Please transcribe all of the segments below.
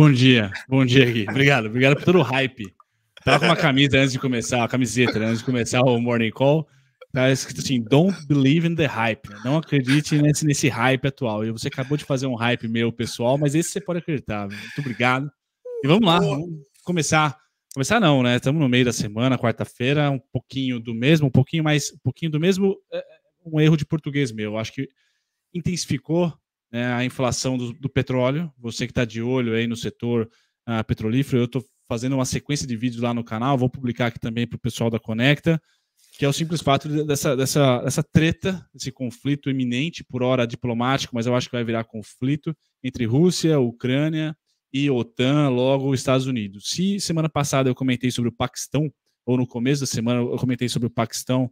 Bom dia, bom dia aqui. Obrigado, obrigado por todo o hype. Tava com uma camisa antes de começar, a camiseta, né? antes de começar o Morning Call. Tá escrito assim: Don't believe in the hype. Né? Não acredite nesse, nesse hype atual. E você acabou de fazer um hype meu pessoal, mas esse você pode acreditar. Muito obrigado. E vamos lá, vamos começar. Começar não, né? Estamos no meio da semana, quarta-feira, um pouquinho do mesmo, um pouquinho mais, um pouquinho do mesmo. Eh, eh, um erro de português meu. Acho que intensificou né, a inflação do, do, petróleo. Você que está de olho aí no setor uh, petrolífero, eu estou fazendo uma sequência de vídeos lá no canal, vou publicar aqui também para o pessoal da Conecta, que é o simples fato dessa, dessa, dessa treta, esse conflito iminente, por hora diplomático, mas eu acho que vai virar conflito entre Rússia, Ucrânia e OTAN, logo Estados Unidos. Se semana passada eu comentei sobre o Paquistão, ou no começo da semana eu comentei sobre o Paquistão,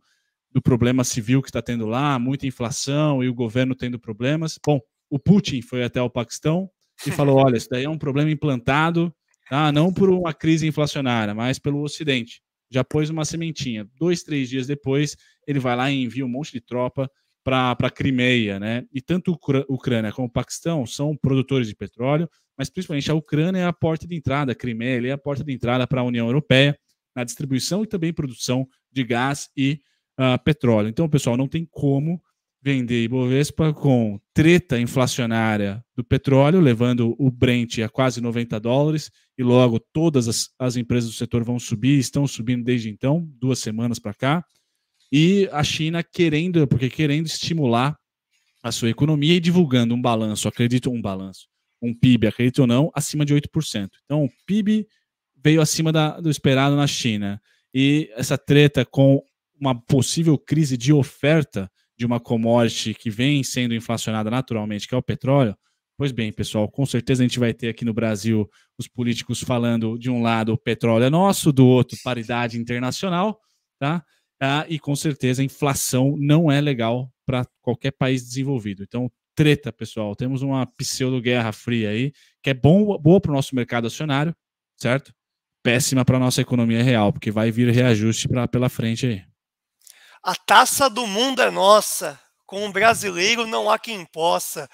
do problema civil que está tendo lá, muita inflação e o governo tendo problemas. Bom, o Putin foi até o Paquistão e falou: olha, isso daí é um problema implantado, tá? não por uma crise inflacionária, mas pelo Ocidente. Já pôs uma sementinha. Dois, três dias depois, ele vai lá e envia um monte de tropa para a Crimeia, né? E tanto a Ucrânia como o Paquistão são produtores de petróleo, mas principalmente a Ucrânia é a porta de entrada, a Crimeia é a porta de entrada para a União Europeia na distribuição e também produção de gás e uh, petróleo. Então, pessoal, não tem como vender Ibovespa com treta inflacionária do petróleo, levando o Brent a quase 90 dólares, e logo todas as, as empresas do setor vão subir, estão subindo desde então, duas semanas para cá, e a China querendo, porque querendo estimular a sua economia e divulgando um balanço, acredito, um balanço, um PIB, acredito ou não, acima de 8%. Então, o PIB veio acima da, do esperado na China. E essa treta com uma possível crise de oferta de uma commodity que vem sendo inflacionada naturalmente, que é o petróleo, pois bem, pessoal, com certeza a gente vai ter aqui no Brasil os políticos falando de um lado o petróleo é nosso, do outro paridade internacional, tá? Ah, e com certeza a inflação não é legal para qualquer país desenvolvido. Então, treta, pessoal. Temos uma pseudo-guerra fria aí, que é bom, boa para o nosso mercado acionário, certo? Péssima para a nossa economia real, porque vai vir reajuste pra, pela frente aí. A taça do mundo é nossa, com o brasileiro não há quem possa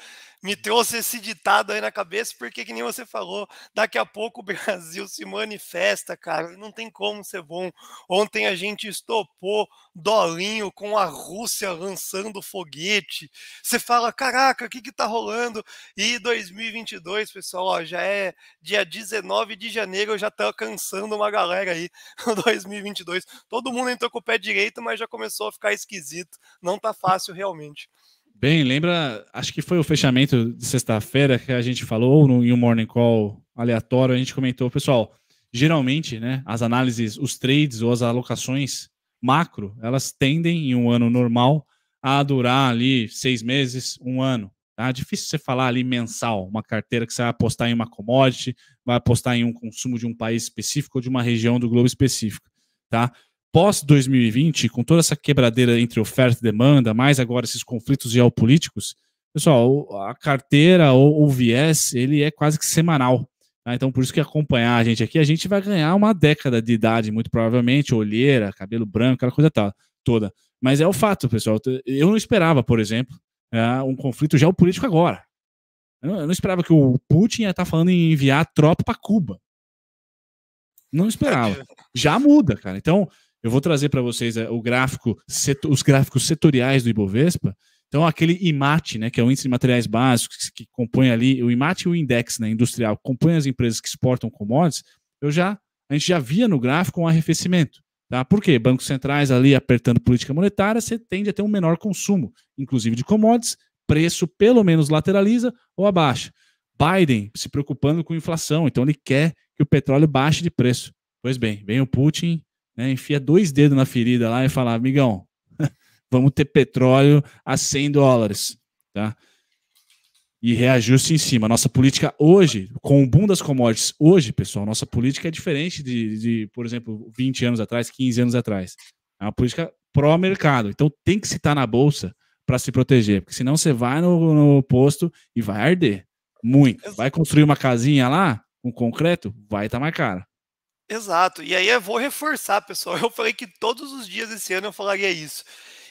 me trouxe esse ditado aí na cabeça, porque que nem você falou, daqui a pouco o Brasil se manifesta, cara, não tem como ser bom. Ontem a gente estopou dolinho com a Rússia lançando foguete. Você fala, caraca, o que que tá rolando? E 2022, pessoal, ó, já é dia 19 de janeiro, eu já tô cansando uma galera aí. 2022, todo mundo entrou com o pé direito, mas já começou a ficar esquisito. Não tá fácil realmente. Bem, lembra, acho que foi o fechamento de sexta-feira que a gente falou no, em um morning call aleatório, a gente comentou, pessoal, geralmente, né, as análises, os trades ou as alocações macro, elas tendem em um ano normal a durar ali seis meses, um ano. Tá? Difícil você falar ali mensal, uma carteira que você vai apostar em uma commodity, vai apostar em um consumo de um país específico ou de uma região do globo específica. Tá? pós-2020, com toda essa quebradeira entre oferta e demanda, mais agora esses conflitos geopolíticos, pessoal, a carteira ou o viés, ele é quase que semanal. Tá? Então, por isso que acompanhar a gente aqui, a gente vai ganhar uma década de idade, muito provavelmente, olheira, cabelo branco, aquela coisa toda. Mas é o fato, pessoal. Eu não esperava, por exemplo, é, um conflito geopolítico agora. eu não esperava que o Putin ia estar tá falando em enviar tropa para Cuba. Não esperava. Já muda, cara. Então, eu vou trazer para vocês é, o gráfico, os gráficos setoriais do Ibovespa. Então, aquele IMAT, né, que é o índice de materiais básicos, que compõe ali, o IMAT e o index né, industrial, compõem as empresas que exportam commodities, eu já, a gente já via no gráfico um arrefecimento. Tá? Por quê? Bancos centrais ali apertando política monetária, você tende a ter um menor consumo, inclusive de commodities, preço pelo menos lateraliza ou abaixa. Biden se preocupando com inflação, então ele quer que o petróleo baixe de preço. Pois bem, vem o Putin né, enfia dois dedos na ferida lá e fala, amigão, vamos ter petróleo a 100 dólares, tá? E reajuste em cima. Nossa política hoje, com o boom das commodities hoje, pessoal, nossa política é diferente de, de por exemplo, 20 anos atrás, 15 anos atrás. É uma política pró-mercado. Então tem que se estar tá na bolsa para se proteger, porque senão você vai no, no posto e vai arder muito. Vai construir uma casinha lá, com concreto, vai estar tá mais caro. Exato. E aí eu vou reforçar, pessoal. Eu falei que todos os dias esse ano eu falaria isso.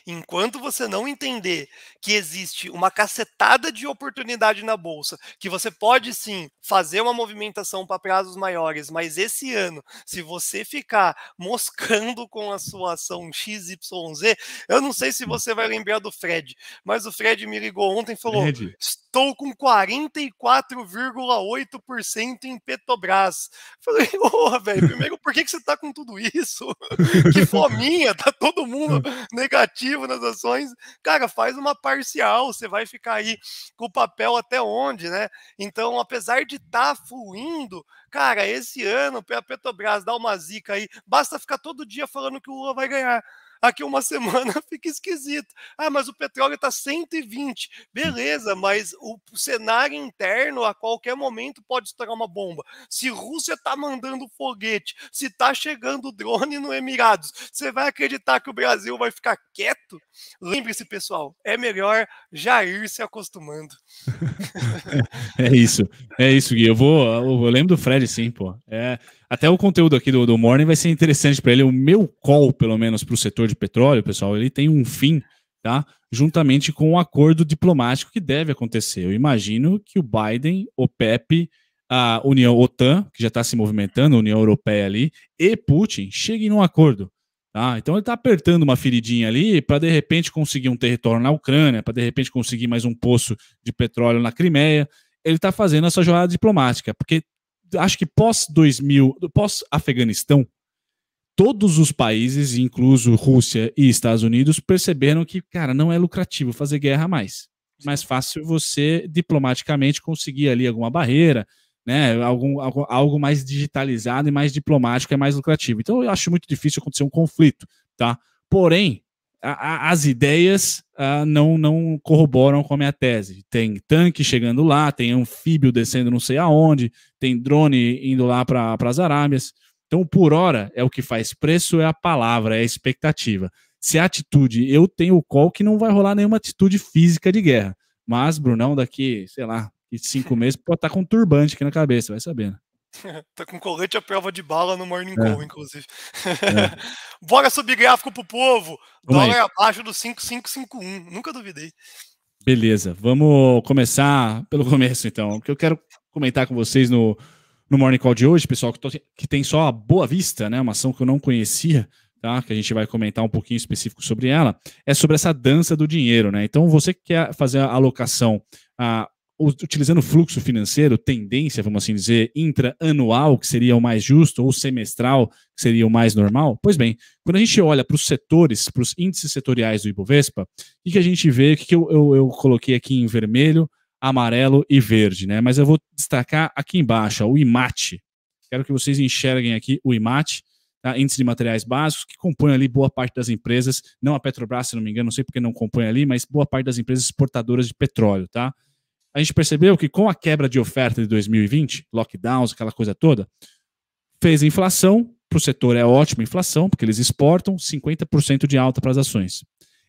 Enquanto você não entender que existe uma cacetada de oportunidade na bolsa, que você pode sim fazer uma movimentação para prazos maiores, mas esse ano, se você ficar moscando com a sua ação XYZ, eu não sei se você vai lembrar do Fred, mas o Fred me ligou ontem e falou: Fred estou com 44,8% em Petrobras. Falei, porra, velho, primeiro, por que, que você está com tudo isso? Que fominha, tá todo mundo negativo nas ações. Cara, faz uma parcial, você vai ficar aí com o papel até onde, né? Então, apesar de estar tá fluindo, cara, esse ano, a Petrobras dá uma zica aí, basta ficar todo dia falando que o Lula vai ganhar aqui uma semana fica esquisito. Ah, mas o petróleo está 120. Beleza, mas o cenário interno a qualquer momento pode estourar uma bomba. Se Rússia está mandando foguete, se está chegando drone no Emirados, você vai acreditar que o Brasil vai ficar quieto? Lembre-se, pessoal, é melhor já ir se acostumando. é, é isso, é isso, Gui. Eu vou, eu lembro do Fred, sim, pô. É, até o conteúdo aqui do, do Morning vai ser interessante para ele. O meu call, pelo menos, para o setor de petróleo, pessoal, ele tem um fim, tá? Juntamente com o um acordo diplomático que deve acontecer. Eu imagino que o Biden, o PEP, a União OTAN, que já está se movimentando, a União Europeia ali, e Putin cheguem num acordo. Tá? Então ele está apertando uma feridinha ali para de repente conseguir um território na Ucrânia, para de repente conseguir mais um poço de petróleo na Crimeia. Ele está fazendo essa jornada diplomática, porque acho que pós 2000, pós Afeganistão, todos os países, incluso Rússia e Estados Unidos, perceberam que, cara, não é lucrativo fazer guerra mais. Mais fácil você diplomaticamente conseguir ali alguma barreira, né? Algum, algo, algo mais digitalizado e mais diplomático é mais lucrativo. Então eu acho muito difícil acontecer um conflito, tá? Porém, a, a, as ideias a, ah, não, não corroboram com a minha tese. Tem tanque chegando lá, tem anfíbio descendo não sei aonde, tem drone indo lá para as Arábias. Então, por hora, é o que faz preço, é a palavra, é a expectativa. Se a é atitude, eu tenho o call que não vai rolar nenhuma atitude física de guerra. Mas, Brunão, daqui, sei lá, cinco meses, pode estar tá com um turbante aqui na cabeça, vai sabendo. Né? tá com colete à prova de bala no Morning é. Call, é. inclusive. É. Bora subir gráfico pro povo. Vamos Dólar aí. abaixo do 5551. Nunca duvidei. Beleza, vamos começar pelo começo, então. O que eu quero comentar com vocês no, no Morning Call de hoje, pessoal, que, tô, que tem só a Boa Vista, né? Uma ação que eu não conhecia, tá? Que a gente vai comentar um pouquinho específico sobre ela, é sobre essa dança do dinheiro, né? Então, você que quer fazer a alocação a utilizando fluxo financeiro, tendência, vamos assim dizer, intra-anual, que seria o mais justo, ou semestral, que seria o mais normal? Pois bem, quando a gente olha para os setores, para os índices setoriais do Ibovespa, o que, a gente vê, o que, eu, eu, eu coloquei aqui em vermelho, amarelo e verde, né? Mas eu vou destacar aqui embaixo, ó, o IMAT. Quero que vocês enxerguem aqui o IMAT, tá? índice de materiais básicos, que compõe ali boa parte das empresas, não a Petrobras, se não me engano, não sei porque não compõe ali, mas boa parte das empresas exportadoras de petróleo, tá? a gente percebeu que com a quebra de oferta de 2020, lockdowns, aquela coisa toda, fez inflação, para o setor é ótima inflação, porque eles exportam 50% de alta para as ações.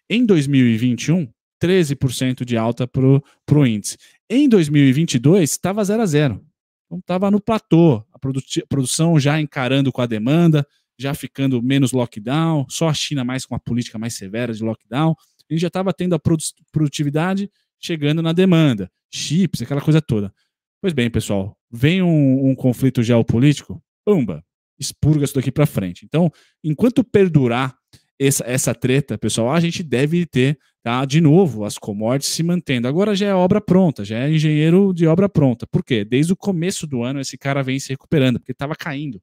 Em 2021, 13% de alta para o índice. Em 2022, estava 0 a 0. Então estava no platô, a produ produção já encarando com a demanda, já ficando menos lockdown, só a China mais com a política mais severa de lockdown. A gente já estava tendo a produ produtividade chegando na demanda, chips, aquela coisa toda. Pois bem, pessoal, vem um, um conflito geopolítico, pumba, expurga isso daqui para frente. Então, enquanto perdurar essa, essa treta, pessoal, a gente deve ter, tá, de novo, as commodities se mantendo. Agora já é obra pronta, já é engenheiro de obra pronta. Por quê? Desde o começo do ano esse cara vem se recuperando, porque estava caindo,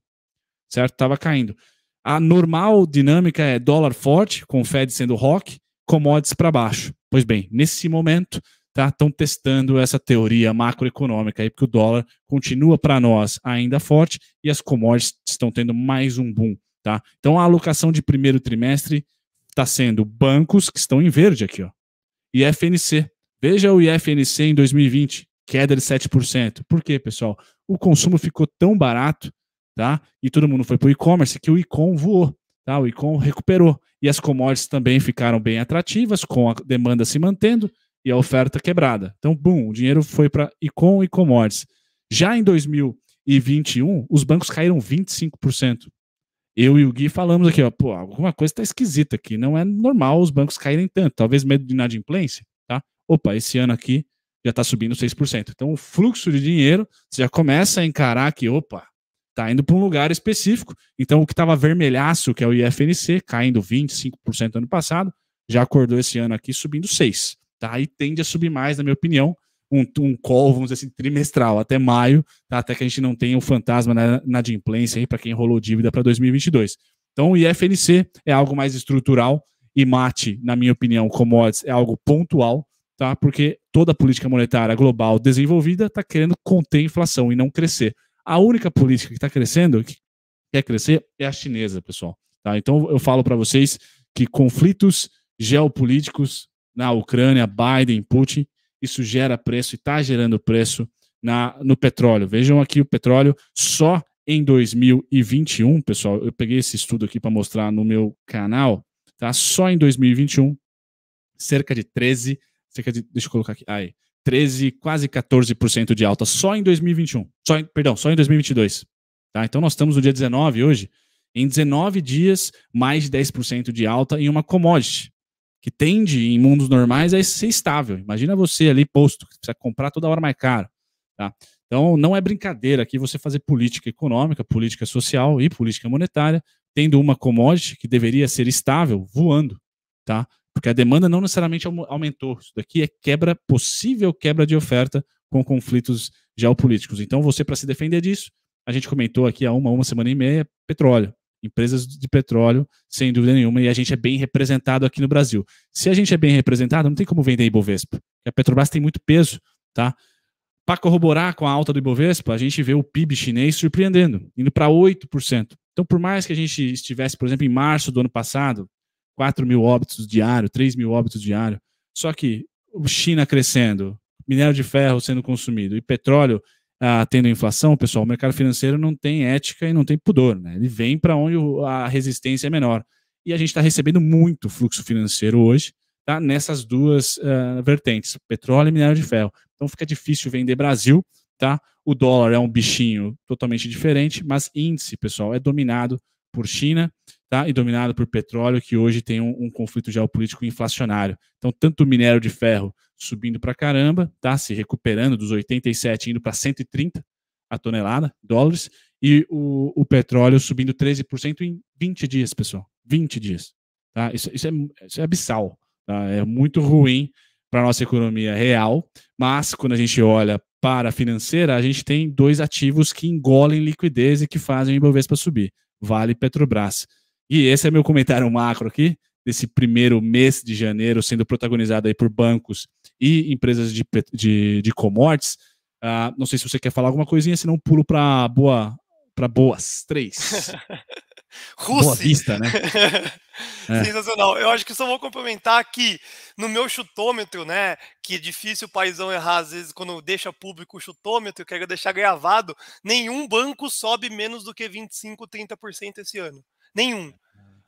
certo? Estava caindo. A normal dinâmica é dólar forte, com o Fed sendo rock, commodities para baixo. Pois bem, nesse momento, tá? Estão testando essa teoria macroeconômica aí, porque o dólar continua para nós ainda forte e as commodities estão tendo mais um boom, tá? Então a alocação de primeiro trimestre está sendo bancos que estão em verde aqui, ó. IFNC. Veja o IFNC em 2020, queda de 7%. Por quê, pessoal? O consumo ficou tão barato, tá? E todo mundo foi para o e-commerce que o e-com voou tal O com recuperou. E as commodities também ficaram bem atrativas, com a demanda se mantendo e a oferta quebrada. Então, bum, o dinheiro foi para Icon e commodities. Já em 2021, os bancos caíram 25%. Eu e o Gui falamos aqui, ó, pô, alguma coisa está esquisita aqui. Não é normal os bancos caírem tanto. Talvez medo de inadimplência, tá? Opa, esse ano aqui já está subindo 6%. Então, o fluxo de dinheiro, você já começa a encarar que, opa, Tá indo para um lugar específico. Então, o que estava vermelhaço, que é o IFNC, caindo 25% ano passado, já acordou esse ano aqui subindo 6%. Tá? E tende a subir mais, na minha opinião. Um, um call, vamos dizer assim, trimestral até maio, tá? até que a gente não tenha um fantasma na, na adimplência para quem rolou dívida para 2022. Então, o IFNC é algo mais estrutural e mate, na minha opinião, commodities é algo pontual, tá? Porque toda política monetária global desenvolvida está querendo conter a inflação e não crescer. A única política que está crescendo, que quer crescer, é a chinesa, pessoal. Tá? Então eu falo para vocês que conflitos geopolíticos na Ucrânia, Biden, Putin, isso gera preço e está gerando preço na, no petróleo. Vejam aqui o petróleo só em 2021, pessoal. Eu peguei esse estudo aqui para mostrar no meu canal, tá? Só em 2021, cerca de 13, cerca de, deixa eu colocar aqui, aí, 13, quase 14% de alta só em 2021. Só em, perdão, só em 2022. Tá? Então nós estamos no dia 19 hoje, em 19 dias, mais de 10% de alta em uma commodity, que tende em mundos normais a ser estável. Imagina você ali posto, que precisa comprar toda hora mais caro. Tá? Então não é brincadeira aqui você fazer política econômica, política social e política monetária, tendo uma commodity que deveria ser estável, voando. Tá? porque a demanda não necessariamente aumentou. Isso daqui é quebra, possível quebra de oferta com conflitos geopolíticos. Então, você, para se defender disso, a gente comentou aqui há uma, uma semana e meia, petróleo. Empresas de petróleo, sem dúvida nenhuma, e a gente é bem representado aqui no Brasil. Se a gente é bem representado, não tem como vender Ibovespa. A Petrobras tem muito peso, tá? Para corroborar com a alta do Ibovespa, a gente vê o PIB chinês surpreendendo, indo para 8%. Então, por mais que a gente estivesse, por exemplo, em março do ano passado, 4 mil óbitos diário, 3 mil óbitos diário. Só que China crescendo, minério de ferro sendo consumido e petróleo ah, tendo inflação, pessoal, o mercado financeiro não tem ética e não tem pudor, né? Ele vem para onde a resistência é menor. E a gente está recebendo muito fluxo financeiro hoje, tá? Nessas duas ah, vertentes, petróleo e minério de ferro. Então fica difícil vender Brasil, tá? O dólar é um bichinho totalmente diferente, mas índice, pessoal, é dominado por China tá? e dominado por petróleo, que hoje tem um, um conflito geopolítico inflacionário. Então, tanto o minério de ferro subindo para caramba, tá? se recuperando dos 87 indo para 130 a tonelada, dólares, e o, o petróleo subindo 13% em 20 dias, pessoal. 20 dias. Tá? Isso, isso, é, isso é abissal. Tá? É muito ruim para a nossa economia real, mas quando a gente olha para a financeira, a gente tem dois ativos que engolem liquidez e que fazem o Ibovespa subir. Vale e Petrobras. E esse é meu comentário macro aqui, desse primeiro mês de janeiro, sendo protagonizado aí por bancos e empresas de, de, de commodities. Uh, não sei se você quer falar alguma coisinha, senão pulo para boa, para boas três. Boa vista, né? é. Sensacional. Eu acho que só vou complementar que no meu chutômetro, né? Que é difícil o paizão errar, às vezes, quando deixa público o chutômetro, quero deixar gravado, nenhum banco sobe menos do que 25%, 30% esse ano. Nenhum.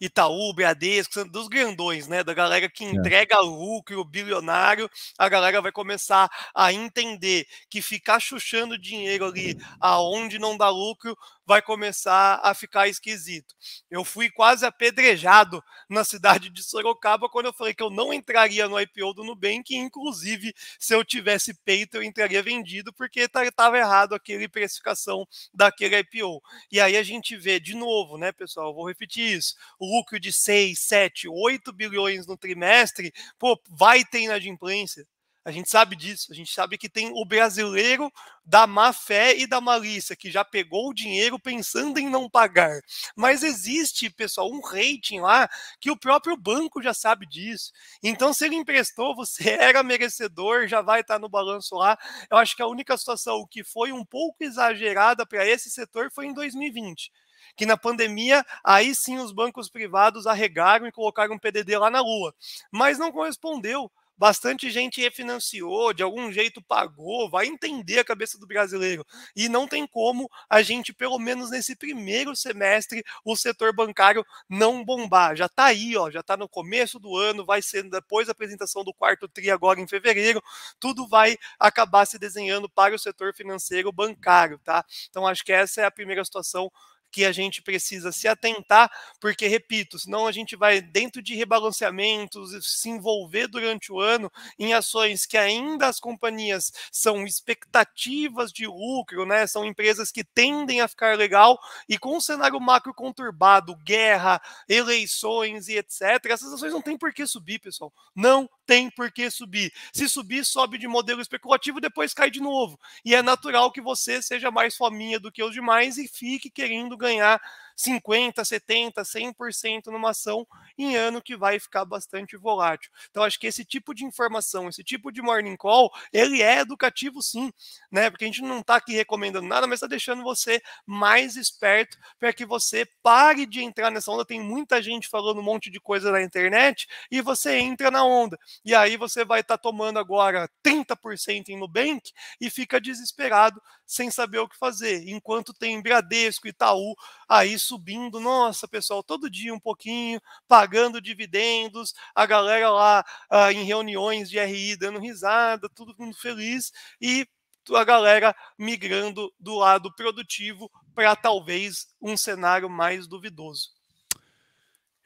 Itaú, Bradesco, dos grandões, né? Da galera que é. entrega lucro bilionário, a galera vai começar a entender que ficar chuchando dinheiro ali aonde não dá lucro vai começar a ficar esquisito. Eu fui quase apedrejado na cidade de Sorocaba quando eu falei que eu não entraria no IPO do Nubank, inclusive se eu tivesse peito eu entraria vendido, porque estava tá, errado aquele precificação daquele IPO. E aí a gente vê de novo, né, pessoal, eu vou repetir isso, o lucro de 6, 7, 8 bilhões no trimestre, pô, vai ter inadimplência, a gente sabe disso, a gente sabe que tem o brasileiro da má fé e da malícia, que já pegou o dinheiro pensando em não pagar. Mas existe, pessoal, um rating lá que o próprio banco já sabe disso. Então, se ele emprestou, você era merecedor, já vai estar no balanço lá. Eu acho que a única situação que foi um pouco exagerada para esse setor foi em 2020 que na pandemia, aí sim os bancos privados arregaram e colocaram um PDD lá na lua, mas não correspondeu bastante gente refinanciou, de algum jeito pagou, vai entender a cabeça do brasileiro. E não tem como a gente, pelo menos nesse primeiro semestre, o setor bancário não bombar. Já está aí, ó, já está no começo do ano, vai ser depois da apresentação do quarto TRI agora em fevereiro, tudo vai acabar se desenhando para o setor financeiro bancário, tá? Então acho que essa é a primeira situação que a gente precisa se atentar, porque, repito, senão a gente vai dentro de rebalanceamentos, se envolver durante o ano em ações que ainda as companhias são expectativas de lucro, né? São empresas que tendem a ficar legal e com o cenário macro conturbado, guerra, eleições e etc, essas ações não tem por que subir, pessoal. Não tem por que subir. Se subir, sobe de modelo especulativo, depois cai de novo. E é natural que você seja mais fominha do que os demais e fique querendo ganhar 50%, 70%, 100% numa ação em ano que vai ficar bastante volátil. Então, acho que esse tipo de informação, esse tipo de morning call, ele é educativo sim, né? Porque a gente não está aqui recomendando nada, mas está deixando você mais esperto para que você pare de entrar nessa onda. Tem muita gente falando um monte de coisa na internet e você entra na onda. E aí você vai estar tá tomando agora 30% em Nubank e fica desesperado sem saber o que fazer. Enquanto tem Bradesco, Itaú, aí subindo, nossa pessoal, todo dia um pouquinho, pagando dividendos, a galera lá ah, em reuniões de RI dando risada, todo mundo feliz e a galera migrando do lado produtivo para talvez um cenário mais duvidoso.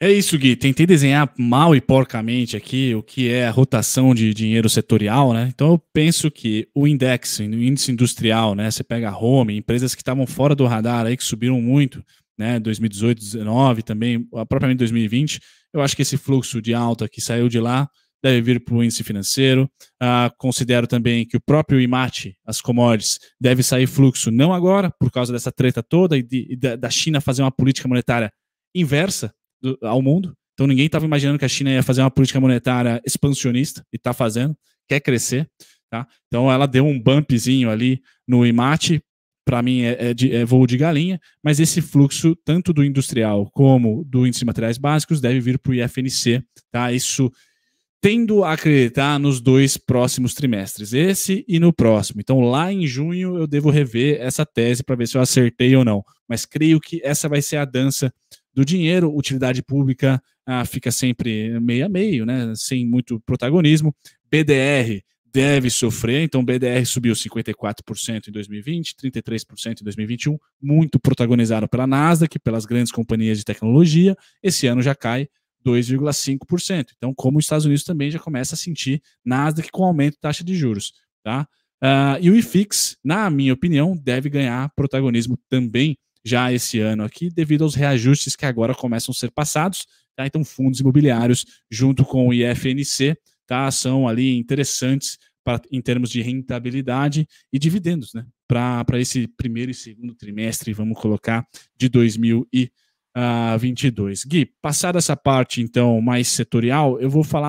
É isso, Gui. Tentei desenhar mal e porcamente aqui o que é a rotação de dinheiro setorial, né? Então eu penso que o index, o índice industrial, né? Você pega a home, empresas que estavam fora do radar aí, que subiram muito, né, 2018, 2019 também, propriamente 2020, eu acho que esse fluxo de alta que saiu de lá deve vir para o índice financeiro. Ah, considero também que o próprio IMAT, as commodities, deve sair fluxo, não agora, por causa dessa treta toda e, de, e da China fazer uma política monetária inversa do, ao mundo. Então ninguém estava imaginando que a China ia fazer uma política monetária expansionista e está fazendo, quer crescer. Tá? Então ela deu um bumpzinho ali no IMAT para mim é, é, de, é, voo de galinha, mas esse fluxo, tanto do industrial como do índice de materiais básicos, deve vir para o IFNC, tá? Isso tendo a acreditar nos dois próximos trimestres, esse e no próximo. Então, lá em junho, eu devo rever essa tese para ver se eu acertei ou não. Mas creio que essa vai ser a dança do dinheiro, utilidade pública ah, fica sempre meio a meio, né? Sem muito protagonismo. BDR deve sofrer. Então, o BDR subiu 54% em 2020, 33% em 2021, muito protagonizado pela Nasdaq, pelas grandes companhias de tecnologia. Esse ano já cai 2,5%. Então, como os Estados Unidos também já começa a sentir Nasdaq com aumento da taxa de juros, tá? Uh, e o IFIX, na minha opinião, deve ganhar protagonismo também já esse ano aqui, devido aos reajustes que agora começam a ser passados. Tá? Então, fundos imobiliários, junto com o IFNC, tá? São ali interessantes pra, em termos de rentabilidade e dividendos, né? Para esse primeiro e segundo trimestre, vamos colocar, de 2022. Ah, Gui, passada essa parte, então, mais setorial, eu vou falar